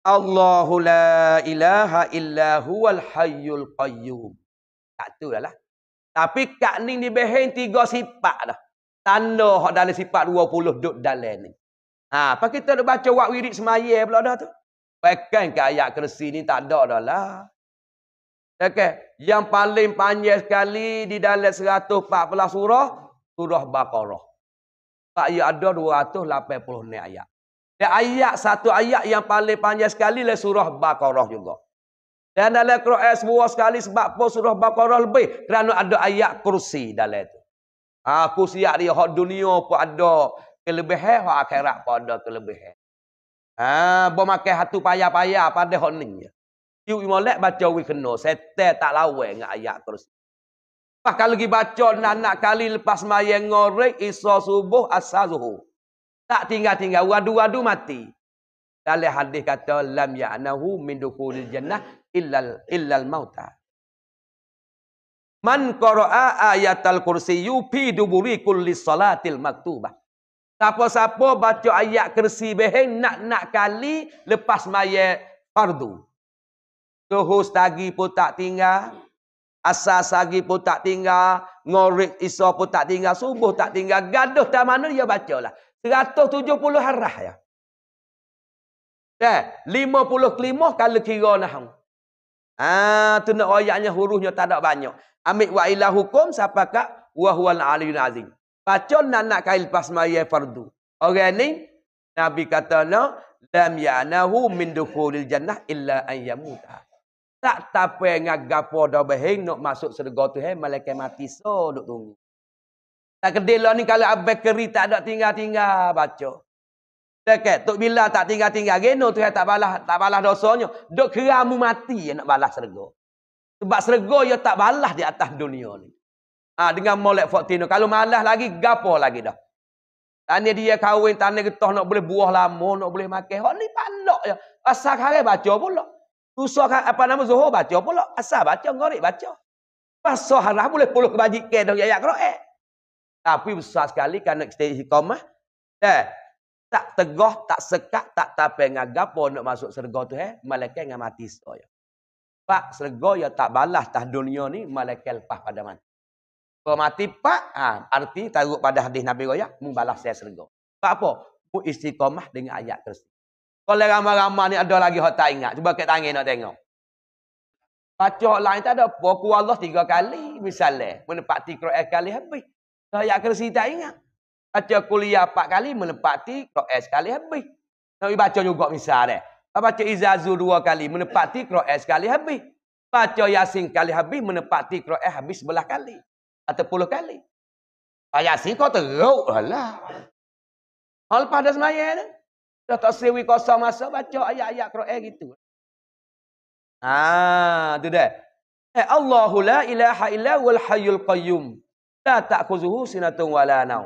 Allahu la ilaha illa huwal hayyul qayyum. Tak tu lah, lah. Tapi kat ni ni behen tiga sifat dah. Tanda hak dalam dua puluh duk dalam ni. Ha, apa kita nak baca wak wirid semaya pula dah tu? Pakai ke ayat kursi ni tak ada dah lah. Okay. Yang paling panjang sekali di dalam 114 surah, surah Baqarah. Tak ya ada dua 280 ni ayat ayat satu ayat yang paling panjang sekali lah surah Baqarah juga. Dan dalam Quran sebuah sekali sebab pun surah Baqarah lebih. Kerana ada ayat kursi dalam itu. Ha, kursi yang di dunia pun ada kelebihan. Hak akhirat pun ada kelebihan. Ha, Bermakai hatu payah-payah pada hak ni. Tiu imolek baca wik kena. Saya tak lawa dengan ayat kursi. Pas kalau pergi baca anak-anak kali lepas maya ngorek isa subuh asal zuhur. Tak tinggal-tinggal. Wadu-wadu mati. Dalam hadis kata, Lam ya'nahu min dukhulil jannah illal, illal mauta. Man qara'a ayat al-kursi yufi duburi kulli salatil maktubah. Siapa-siapa baca ayat kursi behen nak-nak kali lepas maya fardu. Suhu setagi pun tak tinggal. Asal setagi pun tak tinggal. Ngorik iso pun tak tinggal. Subuh tak tinggal. Gaduh tak mana dia baca lah. 170 harah ya. Eh, 55 kalau kira nahang. Lah ah, tu nak ayatnya hurufnya tak ada banyak. Amik wa ila hukum siapa kak? Wa huwal aliyun azim. Pacon nak nak kail pasmaya fardu. Orang ni, Nabi kata no, Lam ya'nahu min dukulil jannah illa an Tak tapa yang agak podo bahing nak masuk surga tu he malaikat mati so duk tunggu. Tak kedil lah ni kalau abis keri tak ada tinggal-tinggal baca. Dekat, tok bila tak tinggal-tinggal. Geno tu tak balas tak balas dosanya. Dok keramu mati yang nak balas serga. Sebab serga ia ya tak balas di atas dunia ni. Ha, dengan molek Fortino. Kalau malas lagi, gapo lagi dah. Tanya dia kahwin, tanya getah nak boleh buah lama, nak boleh makan. Oh ni panok je. Ya. Asal kare baca pula. Tusuk apa nama Zuhur baca pula. Asal baca, ngorik baca. Pasal haram boleh puluh kebajikan dong ayat ya, kera'at. Eh. Tapi besar sekali kerana kan kita istiqamah. Eh, tak tegah, tak sekat, tak tapai dengan gapo nak masuk serga tu. Eh? Malaikat dengan mati saya. Pak serga yang tak balas tah dunia ni, malaikat lepas pada mati. Kalau mati pak, ha, arti taruh pada hadis Nabi Raya, mu saya serga. Pak apa? Mu istiqamah dengan ayat terus. Kalau ramah-ramah ni ada lagi yang tak ingat. Cuba kita tanya nak tengok. Baca lain tak ada. Puaku Allah tiga kali misalnya. Menepak tiga kali habis. Saya kerusi tak ingat. Baca kuliah empat kali, menepati kru'ah kali habis. Nabi baca juga misalnya. Eh. Baca izazu dua kali, menepati kru'ah kali habis. Baca yasin kali habis, menepati kru'ah habis sebelah kali. Atau puluh kali. Pak Yasin kau teruk lah. Hal pada semaya tu. Dah tak siwi kosong masa baca ayat-ayat kru'ah gitu. Ah, tu dah. Eh, Allahu la ilaha illa wal hayyul qayyum la ta'khuzuhu sinatun wala naw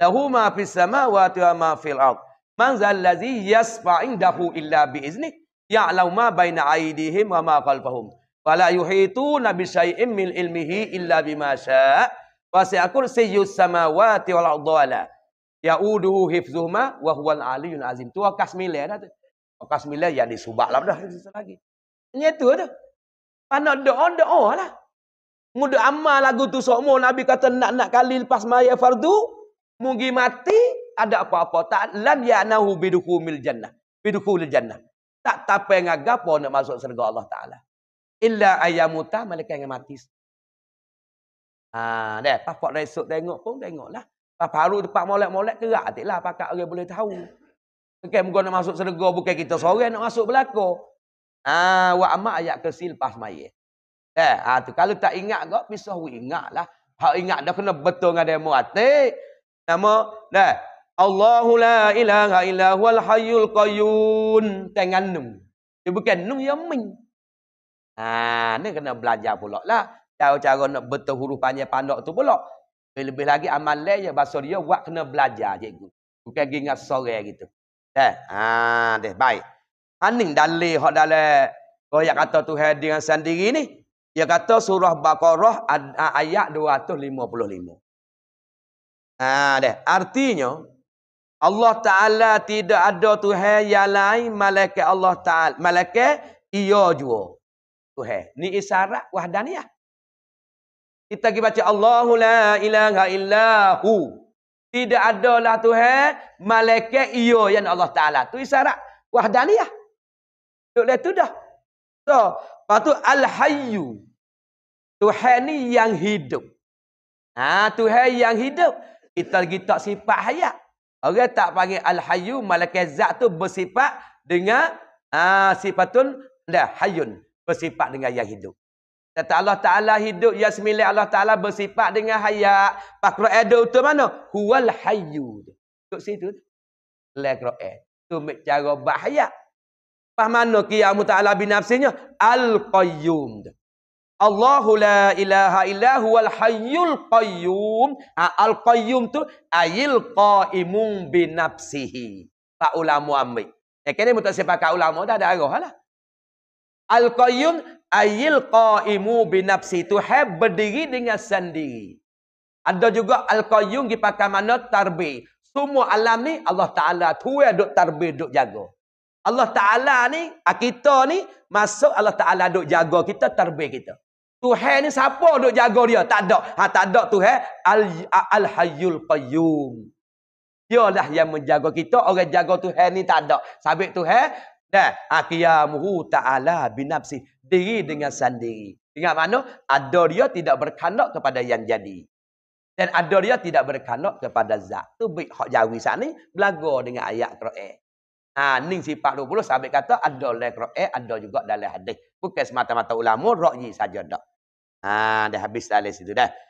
lahu ma fis samawati wa ma fil ard man zal ladzi yasfa indahu illa bi izni ya'lamu ma baina aydihim wa ma khalfahum wala yuhituna bi syai'in min ilmihi illa bima syaa wa sa'akul sayyus samawati wal ardala ya'udu hifzuhuma wa huwal aliyyun azim tu kasmilah dah tu kasmilah yang disubaklah dah lagi ni tu tu panak doa doa lah Muda amal lagu tu semua. Nabi kata nak nak kali lepas maya fardu mugi mati ada apa-apa tak lan ya nahu bidukhumil jannah bidukhumil jannah tak tapa yang agapo nak masuk syurga Allah taala illa ayyamuta malaikat yang mati ah dah pasport esok tengok pun tengoklah pas haru tempat molek-molek kerak atiklah pakak orang boleh tahu Okay, bukan nak masuk syurga bukan kita seorang nak masuk belako. ah ha, wa amma ayat kesil pas maya Eh, ha, tu. kalau tak ingat ke, pisah we ingatlah. Hak ingat dah kena betul dengan demo atik. Nama dah. Eh, Allahu la ilaha illa huwal hayyul qayyum. Tengan nun. Dia bukan nun yang min. Ha, ni kena belajar pula lah. Cara-cara nak betul huruf panjang pandok tu pula. Lebih, -lebih lagi amalan ya bahasa dia buat kena belajar cikgu. Bukan pergi dengan sore gitu. Eh, ha, deh, baik. Hanin dalil hak dalam Oh, yang kata tu hadir dengan sendiri ni. Dia kata surah Baqarah ayat 255. Ah ha, deh, artinya Allah Taala tidak ada tuhan yang lain malaikat Allah Taala. Malaikat ia jua tuhan. Ni isyarat wahdaniyah. Kita pergi baca Allahu la ilaha illahu. Tidak lah tuhan malaikat ia yang Allah Taala. Tu isyarat wahdaniyah. Tok le tu dah kita. Lepas tu Al-Hayyu. Tuhan ni yang hidup. Ha, Tuhan yang hidup. Kita lagi tak sifat hayat. Orang tak panggil Al-Hayyu. Malaikat Zat tu bersifat dengan ha, sifatun. Dah, hayun. Bersifat dengan yang hidup. Kata Allah Ta'ala hidup. Ya semilai Allah Ta'ala bersifat dengan hayat. Pakro'e duk tu mana? Huwal Hayyu. Tuk situ. Lekro'e. Tu cara buat hayat. Fahamana qiyamu ta'ala binafsinya? Al-Qayyum. Allahu la ilaha illahu wal hayyul qayyum. Ha, Al-Qayyum tu ayil qaimun binafsihi. Pak ulamu ambil. Ya, kini mutak siapa kak ulama dah ada arah lah. Al-Qayyum ayil qaimu binafsi. Tuhan berdiri dengan sendiri. Ada juga Al-Qayyum dipakai mana? Tarbi. Semua alam ni Allah Ta'ala tu yang duduk tarbi, duduk jaga. Allah Ta'ala ni, ah, kita ni, masuk Allah Ta'ala duk jaga kita, terbih kita. Tuhan ni siapa duk jaga dia? Tak ada. Ha, tak ada Tuhan. Eh. Al-Hayyul al ah, Qayyum. Dia lah yang menjaga kita. Orang jaga Tuhan ni tak ada. Sabit Tuhan. Eh. Dah. Akiyamuhu ha, ta'ala binapsi. Diri dengan sendiri. Dengan mana? Ada dia tidak berkandak kepada yang jadi. Dan ada dia tidak berkandak kepada zat. Itu baik hak jawi sana ni. Belagor dengan ayat Quran. Ha, ni sifat 20 sahabat kata ada dalam eh ada juga dalam hadis. Bukan semata-mata ulama, rakyi saja dah. Ha, dah habis dalam situ dah.